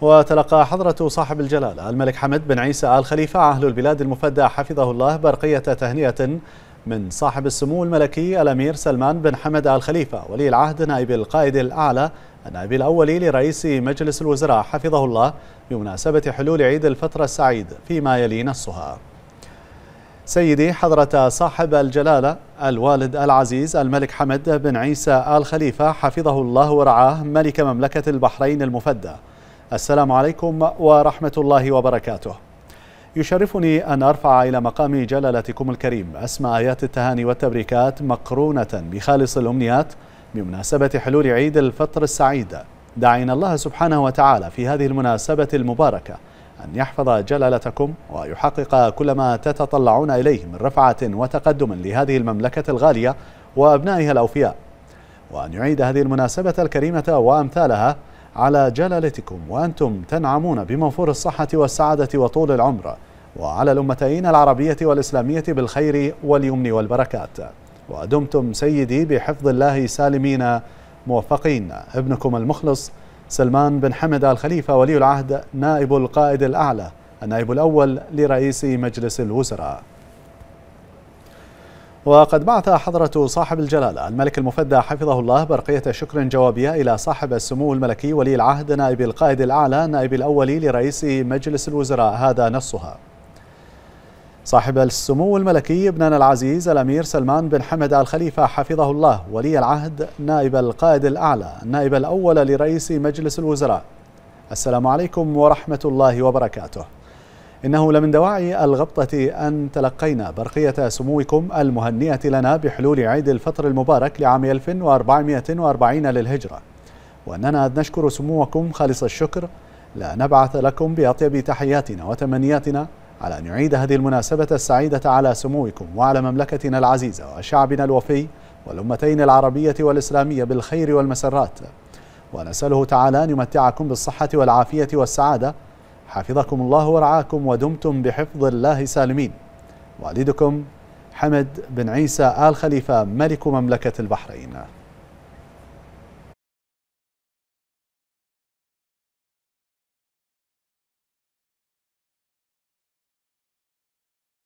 وتلقى حضرة صاحب الجلالة الملك حمد بن عيسى آل خليفة أهل البلاد المفدى حفظه الله برقية تهنئة من صاحب السمو الملكي الأمير سلمان بن حمد آل خليفة ولي العهد نائب القائد الأعلى النائب الأول لرئيس مجلس الوزراء حفظه الله بمناسبة حلول عيد الفطر السعيد فيما يلي نصها سيدي حضرة صاحب الجلالة الوالد العزيز الملك حمد بن عيسى آل خليفة حفظه الله ورعاه ملك مملكة البحرين المفدى السلام عليكم ورحمة الله وبركاته يشرفني أن أرفع إلى مقام جلالتكم الكريم أسمى آيات التهاني والتبريكات مقرونة بخالص الأمنيات بمناسبة حلول عيد الفطر السعيد دعينا الله سبحانه وتعالى في هذه المناسبة المباركة أن يحفظ جلالتكم ويحقق كل ما تتطلعون إليه من رفعة وتقدم لهذه المملكة الغالية وأبنائها الأوفياء وأن يعيد هذه المناسبة الكريمة وأمثالها على جلالتكم وأنتم تنعمون بموفور الصحة والسعادة وطول العمر وعلى الأمتين العربية والإسلامية بالخير واليمن والبركات ودمتم سيدي بحفظ الله سالمين موفقين ابنكم المخلص سلمان بن حمد الخليفة ولي العهد نائب القائد الأعلى النائب الأول لرئيس مجلس الوزراء وقد بعث حضرة صاحب الجلالة الملك المفدى حفظه الله برقية شكر جوابية إلى صاحب السمو الملكي ولي العهد نائب القائد الأعلى نائب الأول لرئيس مجلس الوزراء هذا نصها صاحب السمو الملكي ابننا العزيز الأمير سلمان بن حمد الخليفة حفظه الله ولي العهد نائب القائد الأعلى النائب الأول لرئيس مجلس الوزراء السلام عليكم ورحمة الله وبركاته إنه لمن دواعي الغبطة أن تلقينا برقية سموكم المهنية لنا بحلول عيد الفطر المبارك لعام 1440 للهجرة وأننا نشكر سموكم خالص الشكر لا نبعث لكم بأطيب تحياتنا وتمنياتنا على أن يعيد هذه المناسبة السعيدة على سموكم وعلى مملكتنا العزيزة وشعبنا الوفي والأمتين العربية والإسلامية بالخير والمسرات ونسأله تعالى أن يمتعكم بالصحة والعافية والسعادة حفظكم الله ورعاكم ودمتم بحفظ الله سالمين والدكم حمد بن عيسى آل خليفة ملك مملكة البحرين